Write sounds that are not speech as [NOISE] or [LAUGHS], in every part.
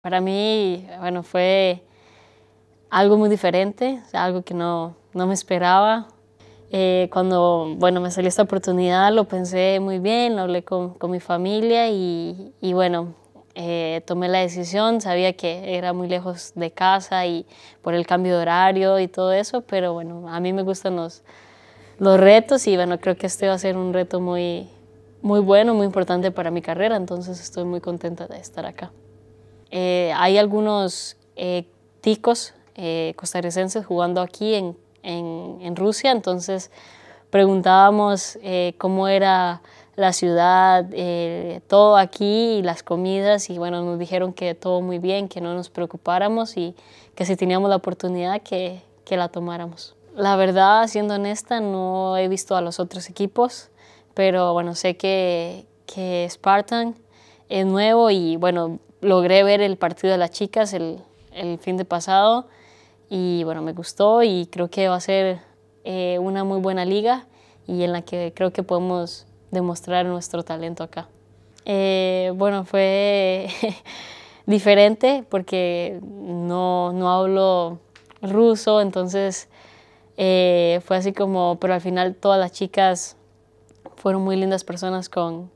Para mí, bueno, fue algo muy diferente, algo que no, me esperaba. Eh, cuando, bueno, me salió esta oportunidad, lo pensé muy bien, lo hablé con, mi familia y, bueno, eh, tomé la decisión, sabía que era muy lejos de casa y por el cambio de horario y todo eso, pero bueno, a mí me gustan los, los retos y bueno, creo que este va a ser un reto muy, muy bueno, muy importante para mi carrera, entonces estoy muy contenta de estar acá. Eh, hay algunos eh, ticos eh, costarricenses jugando aquí en, en, en Rusia, entonces preguntábamos cómo era la ciudad, todo aquí y las comidas y bueno, nos dijeron que todo muy bien, que no nos preocupáramos y que si teníamos la oportunidad que, que la tomáramos. La verdad, siendo honesta, no he visto a los otros equipos, pero bueno, sé que, que Spartan es nuevo y bueno, logré ver el partido de las chicas el, el fin de pasado y bueno, me gustó y creo que va a ser eh, una muy buena liga y en la que creo que podemos demostrar nuestro talento acá. Eh, bueno, fue [LAUGHS] diferente porque no, no hablo ruso, entonces eh, fue así como, pero al final todas las chicas fueron muy lindas personas con,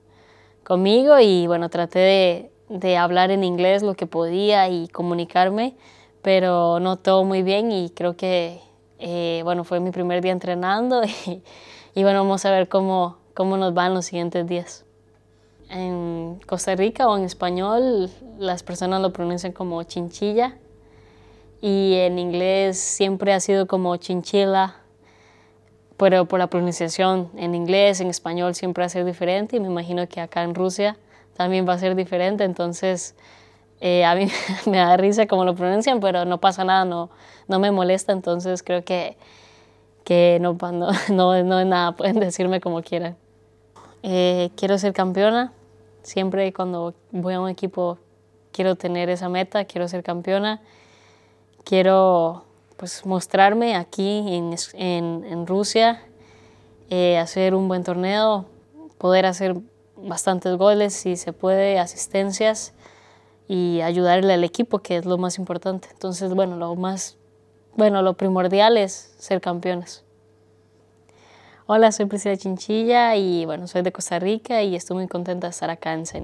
conmigo y bueno, traté de, de hablar en inglés lo que podía y comunicarme, pero no todo muy bien y creo que, eh, bueno, fue mi primer día entrenando [LAUGHS] y, bueno, vamos a ver cómo, cómo nos van los siguientes días. En Costa Rica o en español las personas lo pronuncian como chinchilla y en inglés siempre ha sido como chinchilla, pero por la pronunciación en inglés, en español siempre ha sido diferente y me imagino que acá en Rusia también va a ser diferente, entonces eh, a mí [LAUGHS] me da risa como lo pronuncian, pero no pasa nada, no, no me molesta, entonces creo que, que no, no, [LAUGHS] no, no es nada, pueden decirme como quieran. Eh, quiero ser campeona, siempre cuando voy a un equipo quiero tener esa meta, quiero ser campeona, quiero pues mostrarme aquí en, en, Rusia, eh, hacer un buen torneo, poder hacer bastantes goles, si se puede, asistencias y ayudarle al equipo, que es lo más importante. Entonces, bueno, lo más, bueno, lo primordial es ser campeones. Hola, soy Priscila Chinchilla y bueno, soy de Costa Rica y estoy muy contenta de estar acá en CENI.